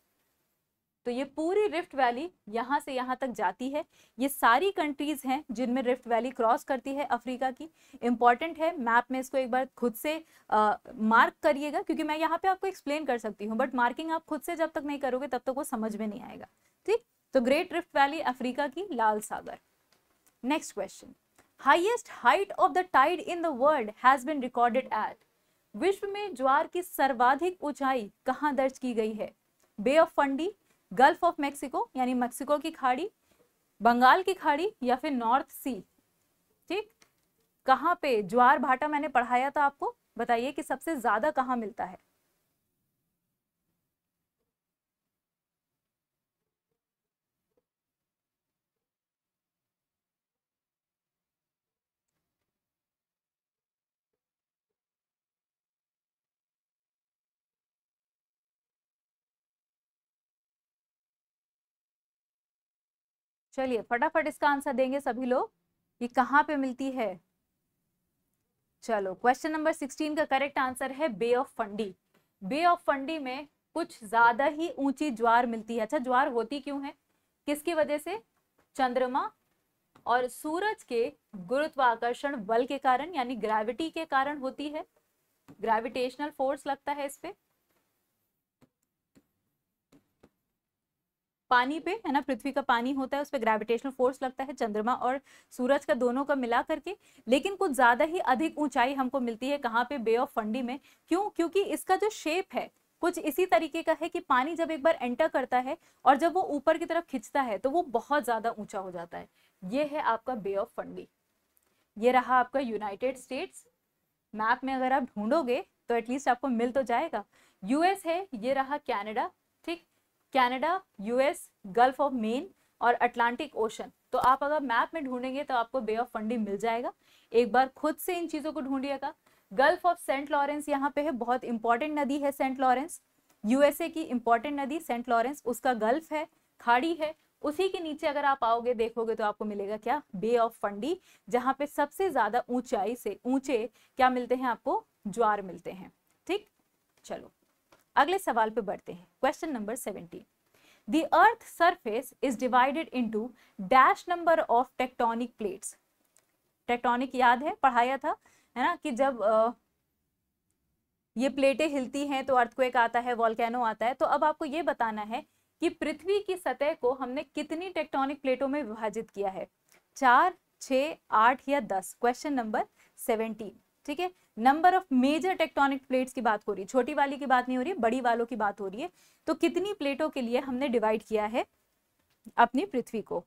तो ये पूरी रिफ्ट वैली यहाँ से यहाँ तक जाती है ये सारी कंट्रीज़ हैं जिनमें रिफ्ट वैली क्रॉस करती है अफ्रीका की इंपॉर्टेंट है मैप में इसको एक बार खुद से आ, मार्क करिएगा क्योंकि मैं यहाँ पे आपको एक्सप्लेन कर सकती हूँ बट मार्किंग आप खुद से जब तक नहीं करोगे तब तक वो समझ में नहीं आएगा ठीक तो ग्रेट रिफ्ट वैली अफ्रीका की लाल सागर next question highest height of the tide in the world has been recorded at विश्व में ज्वार की सर्वाधिक ऊंचाई कहाँ दर्ज की गई है bay of Fundy gulf of Mexico यानी मैक्सिको की खाड़ी बंगाल की खाड़ी या फिर नॉर्थ सी ठीक कहाँ पे ज्वार भाटा मैंने पढ़ाया था आपको बताइए कि सबसे ज़्यादा कहाँ मिलता है चलिए फटाफट इसका आंसर देंगे सभी लोग ये कहाँ पे मिलती है चलो क्वेश्चन नंबर सिक्सटीन का करेक्ट आंसर है bay of Fundy bay of Fundy में कुछ ज्यादा ही ऊंची ज्वार मिलती है अच्छा ज्वार होती क्यों है किसकी वजह से चंद्रमा और सूरज के गुरुत्वाकर्षण बल के कारण यानी ग्रेविटी के कारण होती है ग्रेविटेशनल फोर्स लगता है इस पर पानी पे है ना पृथ्वी का पानी होता है उस पर ग्रेविटेशनल फोर्स लगता है चंद्रमा और सूरज का दोनों का मिला करके लेकिन कुछ ज़्यादा ही अधिक ऊंचाई हमको मिलती है कहाँ पे बे ऑफ फंडी में क्यों क्योंकि इसका जो शेप है कुछ इसी तरीके का है कि पानी जब एक बार एंटर करता है और जब वो ऊपर की तरफ खिंचता है तो वो बहुत ज़्यादा ऊंचा हो जाता है ये है आपका बे ऑफ फंडी ये रहा आपका यूनाइटेड स्टेट्स मैप में अगर आप ढूंढोगे तो एटलीस्ट आपको मिल तो जाएगा यूएस है ये रहा कैनेडा ठीक Canada US gulf of Maine और अटलांटिक ओशन तो आप अगर मैप में ढूंढेंगे तो आपको बे ऑफ फंडी मिल जाएगा एक बार खुद से इन चीज़ों को ढूंढिएगा गल्फ ऑफ सेंट लॉरेंस यहाँ पे है बहुत इंपॉर्टेंट नदी है सेंट लॉरेंस यूएसए की इंपॉर्टेंट नदी सेंट लॉरेंस उसका गल्फ है खाड़ी है उसी के नीचे अगर आप आओगे देखोगे तो आपको मिलेगा क्या बे ऑफ फंडी जहाँ पे सबसे ज़्यादा ऊंचाई से ऊंचे क्या मिलते हैं आपको ज्वार मिलते हैं ठीक चलो अगले सवाल पे बढ़ते हैं question number seventeen The Earth's surface is divided into dash number of tectonic plates. Tectonic याद है पढ़ाया था है ना कि जब आ, ये प्लेटें हिलती हैं तो अर्थक्वेक आता है वॉलकैनो आता है तो अब आपको ये बताना है कि पृथ्वी की सतह को हमने कितनी टेक्टोनिक प्लेटों में विभाजित किया है चार छ आठ या दस क्वेश्चन नंबर सेवेंटीन ठीक है number of major tectonic plates की बात हो रही है छोटी वाली की बात नहीं हो रही है बड़ी वालों की बात हो रही है तो कितनी प्लेटों के लिए हमने डिवाइड किया है अपनी पृथ्वी को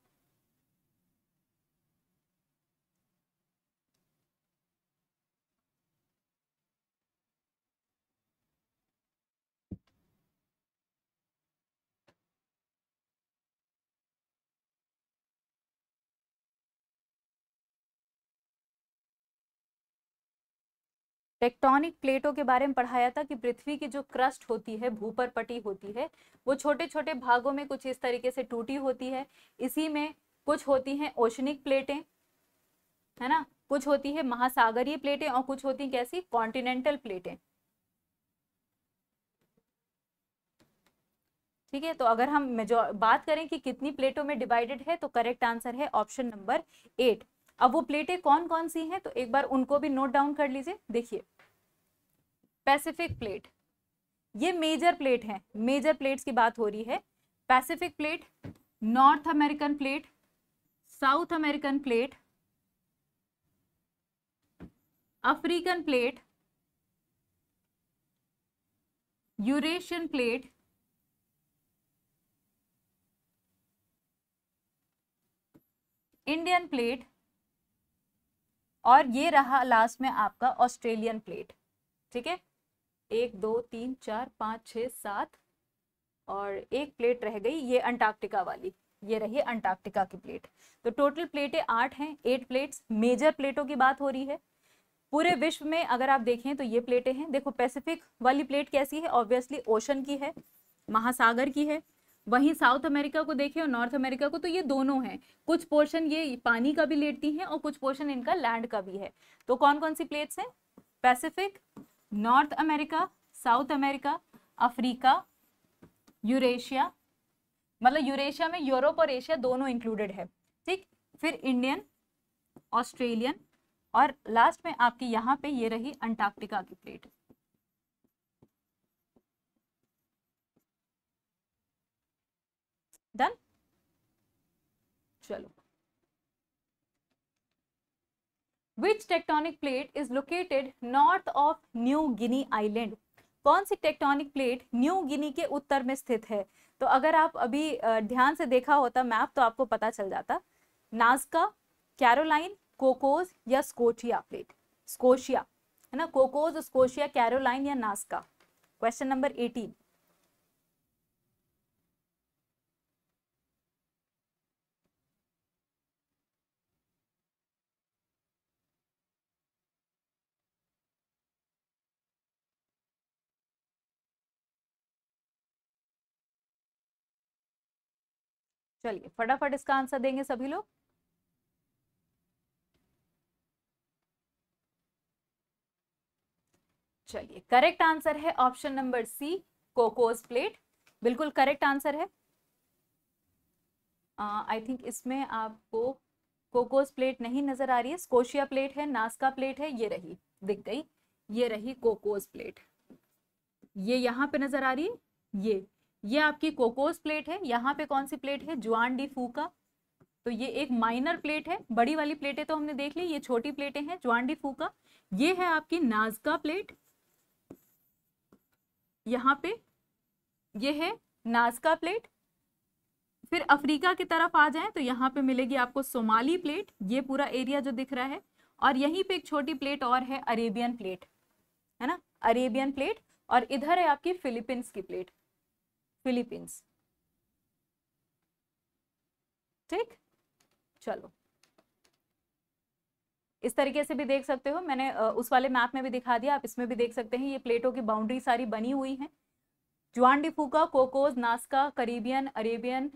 टेक्टोनिक प्लेटों के बारे में पढ़ाया था कि पृथ्वी की जो क्रस्ट होती है भूपर पटी होती है वो छोटे छोटे भागों में कुछ इस तरीके से टूटी होती है इसी में कुछ होती हैं ओशनिक प्लेटें है ना कुछ होती है महासागरीय प्लेटें और कुछ होती हैं कैसी कॉन्टिनेंटल प्लेटें ठीक है तो अगर हम बात करें कि कितनी प्लेटों में डिवाइडेड है तो करेक्ट आंसर है ऑप्शन नंबर एट अब वो प्लेटें कौन कौन सी हैं तो एक बार उनको भी नोट डाउन कर लीजिए देखिए पैसिफिक प्लेट ये मेजर प्लेट हैं मेजर प्लेट्स की बात हो रही है Pacific plate North American plate South American plate African plate Eurasian plate Indian plate और ये रहा लास्ट में आपका ऑस्ट्रेलियन प्लेट ठीक है एक दो तीन चार पाँच छ सात और एक प्लेट रह गई ये अंटार्कटिका वाली ये रही अंटार्कटिका की प्लेट तो टोटल प्लेटें आठ हैं एट प्लेट्स मेजर प्लेटों की बात हो रही है पूरे विश्व में अगर आप देखें तो ये प्लेटें हैं देखो पैसिफिक वाली प्लेट कैसी है ऑब्वियसली ओशन की है महासागर की है वहीं साउथ अमेरिका को देखें और नॉर्थ अमेरिका को तो ये दोनों हैं कुछ पोर्शन ये पानी का भी लेटती हैं और कुछ पोर्शन इनका लैंड का भी है तो कौन कौन सी प्लेट्स हैं Pacific North America South America Africa Eurasia मतलब यूरेशिया में यूरोप और एशिया दोनों इंक्लूडेड है ठीक फिर इंडियन ऑस्ट्रेलियन और लास्ट में आपकी यहाँ पे ये रही अंटार्कटिका की प्लेट डन चलो which tectonic plate is located north of New Guinea island कौन सी टेक्टोनिक प्लेट न्यू गिनी के उत्तर में स्थित है तो अगर आप अभी ध्यान से देखा होता मैप तो आपको पता चल जाता नाजका कैरोलाइन कोकोज या स्कोटिया प्लेट स्कोशिया है ना कोकोज स्कोशिया कैरोलाइन या नास्का क्वेश्चन नंबर एटीन चलिए फटाफट इसका आंसर देंगे सभी लोग चलिए करेक्ट आंसर है option number C Cocos plate बिल्कुल करेक्ट आंसर है आई थिंक इसमें आपको कोकोस प्लेट नहीं नजर आ रही है स्कोशिया प्लेट है नास्का प्लेट है ये रही दिख गई ये रही कोकोज प्लेट ये यहां पे नजर आ रही है ये ये आपकी कोकोस प्लेट है यहाँ पे कौन सी प्लेट है जुआन डी फूका तो ये एक माइनर प्लेट है बड़ी वाली प्लेटें तो हमने देख ली ये छोटी प्लेटें हैं जुआन डी फूका ये है आपकी नाजका प्लेट यहाँ पे ये है नाजका प्लेट फिर अफ्रीका की तरफ आ जाए तो यहाँ पे मिलेगी आपको सोमाली प्लेट ये पूरा एरिया जो दिख रहा है और यहीं पे एक छोटी प्लेट और है अरेबियन प्लेट है ना अरेबियन प्लेट और इधर है आपकी फिलीपींस की प्लेट फिलीपींस ठीक चलो इस तरीके से भी देख सकते हो मैंने उस वाले मैप में भी दिखा दिया आप इसमें भी देख सकते हैं ये प्लेटों की बाउंड्री सारी बनी हुई है Juan de Fuca Cocos Nazca Caribbean Arabian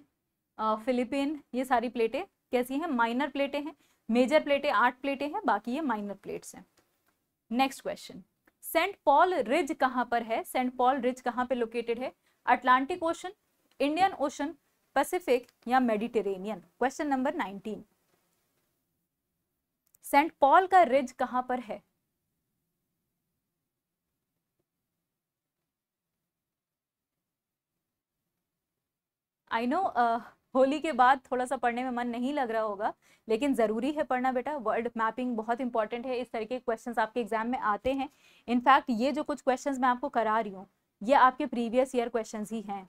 Philippine ये सारी प्लेटें कैसी हैं माइनर प्लेटें हैं मेजर प्लेटें आठ प्लेटें हैं बाकी ये माइनर प्लेट्स हैं next question Saint Paul ridge कहाँ पर है सेंट पॉल रिज कहाँ पे लोकेटेड है Atlantic ocean Indian ocean Pacific या Mediterranean question number 19 Saint Paul का रिज कहां पर है आई नो uh, होली के बाद थोड़ा सा पढ़ने में मन नहीं लग रहा होगा लेकिन ज़रूरी है पढ़ना बेटा वर्ल्ड मैपिंग बहुत इंपॉर्टेंट है इस तरह के क्वेश्चंस आपके एग्जाम में आते हैं इनफैक्ट ये जो कुछ क्वेश्चंस मैं आपको करा रही हूँ ये आपके प्रीवियस ईयर क्वेश्चन ही हैं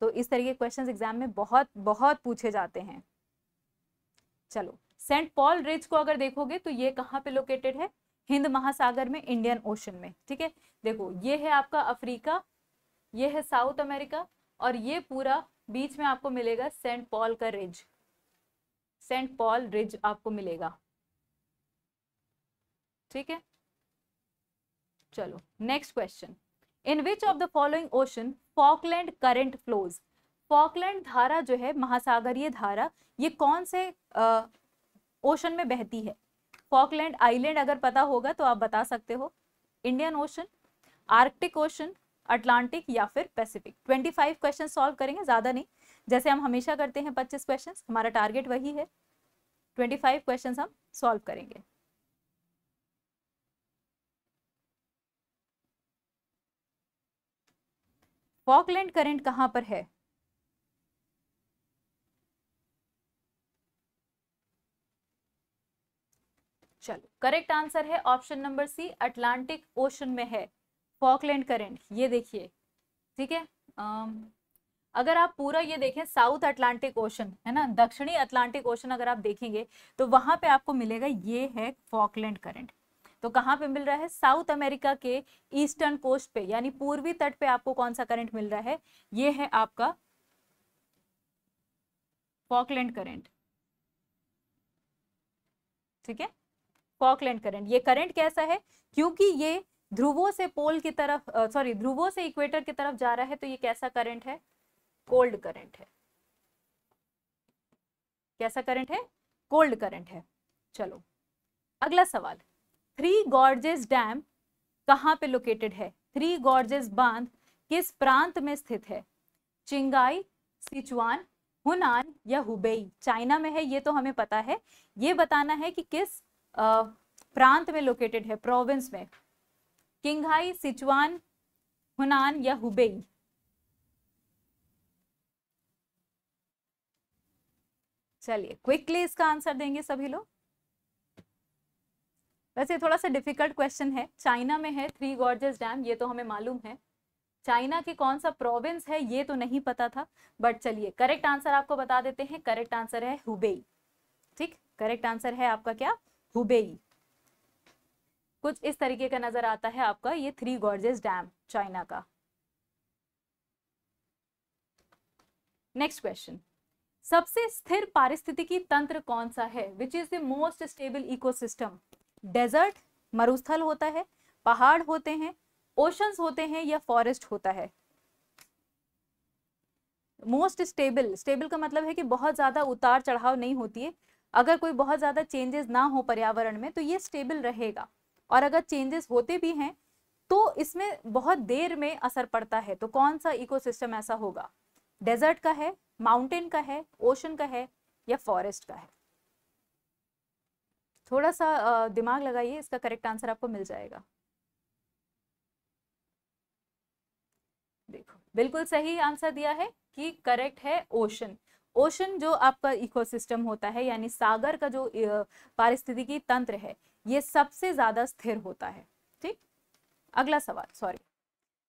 तो इस तरह के क्वेश्चन एग्जाम में बहुत बहुत पूछे जाते हैं चलो सेंट पॉल रिज को अगर देखोगे तो ये कहाँ पे लोकेटेड है हिंद महासागर में इंडियन ओशन में ठीक है देखो ये है आपका अफ्रीका ये है साउथ अमेरिका और ये पूरा बीच में आपको मिलेगा सेंट पॉल का रिज सेंट पॉल रिज आपको मिलेगा ठीक है चलो next question in which of the following ocean Falkland current flows Falkland धारा जो है महासागरीय धारा ये कौन से ओशन में बहती है फॉकलैंड आइलैंड अगर पता होगा तो आप बता सकते हो Indian ocean Arctic ocean Atlantic या फिर पैसिफिक 25 क्वेश्चन सॉल्व करेंगे ज़्यादा नहीं जैसे हम हमेशा करते हैं 25 क्वेश्चन हमारा टारगेट वही है 25 क्वेश्चन हम सॉल्व करेंगे फॉकलैंड करंट कहां पर है चलो करेक्ट आंसर है option number C Atlantic ocean में है फॉकलैंड करंट ये देखिए ठीक है अगर आप पूरा ये देखें साउथ अटलांटिक ओशन है ना दक्षिणी अटलांटिक ओशन अगर आप देखेंगे तो वहां पे आपको मिलेगा ये है फॉकलैंड करंट तो कहाँ पे मिल रहा है साउथ अमेरिका के ईस्टर्न कोस्ट पे यानी पूर्वी तट पे आपको कौन सा करंट मिल रहा है ये है आपका फॉकलैंड करंट ठीक है फॉकलैंड करंट ये करंट कैसा है क्योंकि ये ध्रुवों से पोल की तरफ सॉरी ध्रुवों से इक्वेटर की तरफ जा रहा है तो ये कैसा करंट है कोल्ड करंट है कैसा करंट है कोल्ड करंट है चलो अगला सवाल थ्री गॉर्जेस डैम कहाँ पे लोकेटेड है थ्री गॉर्जेस बांध किस प्रांत में स्थित है चिंगाई सिचुआन हुनान या हुबेई चाइना में है ये तो हमें पता है ये बताना है कि किस प्रांत में लोकेटेड है प्रोविंस में किंगाई सिचुआन हुनान या हुबेई चलिए क्विकली इसका आंसर देंगे सभी लोग वैसे थोड़ा सा डिफिकल्ट क्वेश्चन है चाइना में है थ्री गॉर्जेस डैम ये तो हमें मालूम है चाइना के कौन सा प्रोविंस है ये तो नहीं पता था बट चलिए करेक्ट आंसर आपको बता देते हैं करेक्ट आंसर है हुबेई ठीक करेक्ट आंसर है आपका क्या हुबेई कुछ इस तरीके का नजर आता है आपका ये थ्री गॉर्जेस डैम चाइना का नेक्स्ट क्वेश्चन सबसे स्थिर पारिस्थितिकी तंत्र कौन सा है which is the most stable ecosystem desert मरुस्थल होता है पहाड़ होते हैं ओशंस होते हैं या फॉरेस्ट होता है मोस्ट स्टेबल स्टेबल का मतलब है कि बहुत ज़्यादा उतार चढ़ाव नहीं होती है अगर कोई बहुत ज़्यादा चेंजेस ना हो पर्यावरण में तो ये स्टेबल रहेगा और अगर चेंजेस होते भी हैं तो इसमें बहुत देर में असर पड़ता है तो कौन सा इकोसिस्टम ऐसा होगा डेजर्ट का है माउंटेन का है ओशन का है या फॉरेस्ट का है थोड़ा सा दिमाग लगाइए इसका करेक्ट आंसर आपको मिल जाएगा देखो बिल्कुल सही आंसर दिया है कि करेक्ट है ओशन ओशन जो आपका इकोसिस्टम होता है यानी सागर का जो पारिस्थितिकी तंत्र है ये सबसे ज्यादा स्थिर होता है ठीक अगला सवाल sorry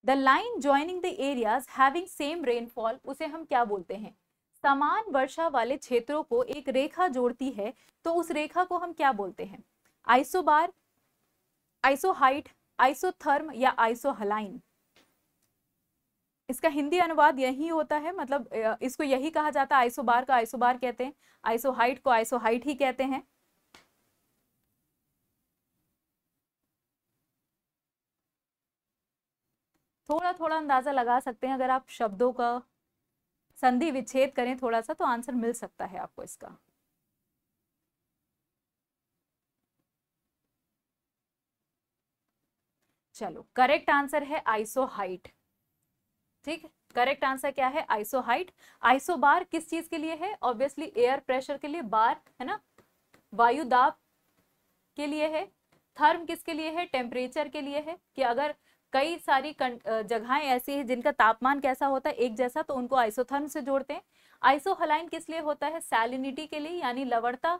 the line joining the areas having same rainfall उसे हम क्या बोलते हैं समान वर्षा वाले क्षेत्रों को एक रेखा जोड़ती है तो उस रेखा को हम क्या बोलते हैं आइसोबार आइसोहाइट आइसोथर्म या आइसोहलाइन इसका हिंदी अनुवाद यही होता है मतलब इसको यही कहा जाता है आइसोबार का आइसोबार कहते हैं आइसोहाइट को आइसोहाइट ही कहते हैं थोड़ा थोड़ा अंदाजा लगा सकते हैं अगर आप शब्दों का संधि विच्छेद करें थोड़ा सा तो आंसर मिल सकता है आपको इसका चलो करेक्ट आंसर है हाइट ठीक करेक्ट आंसर क्या है आइसो हाइट आइसो बार किस चीज के लिए है ऑब्वियसली एयर प्रेशर के लिए बार है ना वायु दाब के लिए है थर्म किसके लिए है टेम्परेचर के लिए है कि अगर कई सारी जगहें ऐसी हैं जिनका तापमान कैसा होता है एक जैसा तो उनको आइसोथर्म से जोड़ते हैं आइसोहलाइन किस लिए होता है सैलिनिटी के लिए यानी लवड़ता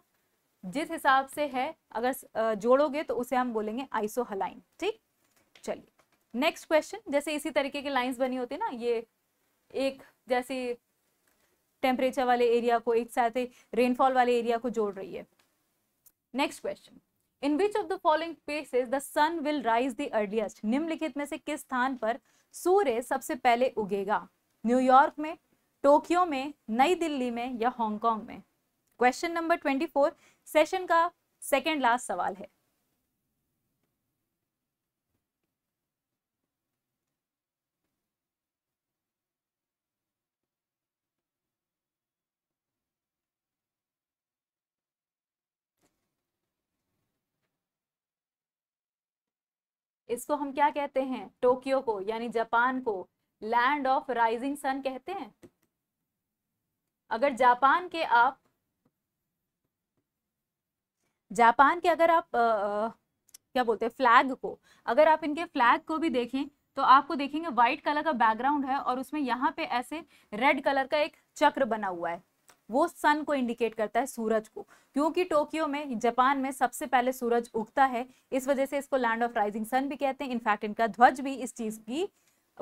जिस हिसाब से है अगर जोड़ोगे तो उसे हम बोलेंगे आइसोहलाइन ठीक चलिए नेक्स्ट क्वेश्चन जैसे इसी तरीके की लाइन्स बनी होती है ना ये एक जैसे टेम्परेचर वाले एरिया को एक साथ रेनफॉल वाले एरिया को जोड़ रही है next question in which of the following places the sun will rise the earliest निम्नलिखित में से किस स्थान पर सूर्य सबसे पहले उगेगा न्यूयॉर्क में टोक्यो में नई दिल्ली में या हांगकॉन्ग में question number twenty four session का सेकेंड लास्ट सवाल है इसको हम क्या कहते हैं टोक्यो को यानी जापान को लैंड ऑफ राइजिंग सन कहते हैं अगर जापान के आप जापान के अगर आप आ, आ, क्या बोलते हैं फ्लैग को अगर आप इनके फ्लैग को भी देखें तो आपको देखेंगे व्हाइट कलर का बैकग्राउंड है और उसमें यहाँ पे ऐसे रेड कलर का एक चक्र बना हुआ है वो सन को इंडिकेट करता है सूरज को क्योंकि टोक्यो में जापान में सबसे पहले सूरज उगता है इस वजह से इसको लैंड ऑफ राइजिंग सन भी कहते हैं इनफैक्ट इनका ध्वज भी इस चीज की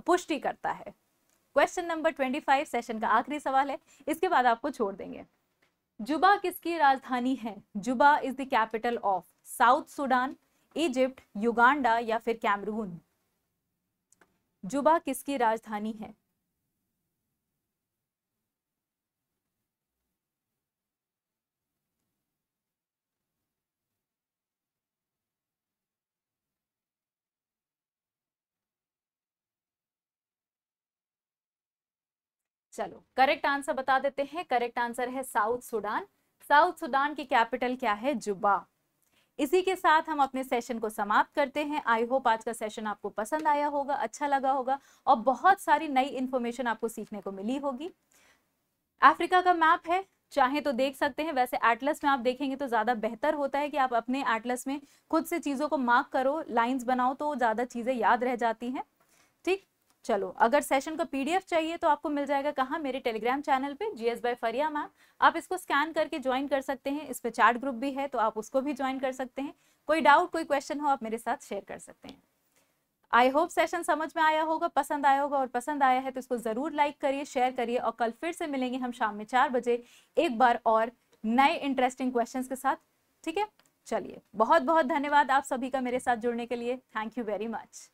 पुष्टि करता है question number twenty five session का आखिरी सवाल है इसके बाद आपको छोड़ देंगे जुबा किसकी राजधानी है Juba is the capital of South Sudan Egypt Uganda या फिर कैमरून जुबा किसकी राजधानी है चलो करेक्ट आंसर बता देते हैं करेक्ट आंसर है साउथ सुडान साउथ सुडान की कैपिटल क्या है जुबा इसी के साथ हम अपने सेशन को समाप्त करते हैं आई होप आज का सेशन आपको पसंद आया होगा अच्छा लगा होगा और बहुत सारी नई इन्फॉर्मेशन आपको सीखने को मिली होगी अफ्रीका का मैप है चाहे तो देख सकते हैं वैसे एटलस में आप देखेंगे तो ज़्यादा बेहतर होता है कि आप अपने एटलस में खुद से चीज़ों को मार्क करो लाइंस बनाओ तो ज़्यादा चीज़ें याद रह जाती हैं ठीक चलो अगर सेशन का पीडीएफ चाहिए तो आपको मिल जाएगा कहाँ मेरे टेलीग्राम चैनल पे जीएस बाय फरिया मैम आप इसको स्कैन करके ज्वाइन कर सकते हैं इस पर चार्ट ग्रुप भी है तो आप उसको भी ज्वाइन कर सकते हैं कोई डाउट कोई क्वेश्चन हो आप मेरे साथ शेयर कर सकते हैं आई होप सेशन समझ में आया होगा पसंद आया होगा और पसंद आया है तो इसको ज़रूर लाइक करिए शेयर करिए और कल फिर से मिलेंगे हम शाम में चार बजे एक बार और नए इंटरेस्टिंग क्वेश्चन के साथ ठीक है चलिए बहुत बहुत धन्यवाद आप सभी का मेरे साथ जुड़ने के लिए थैंक यू वेरी मच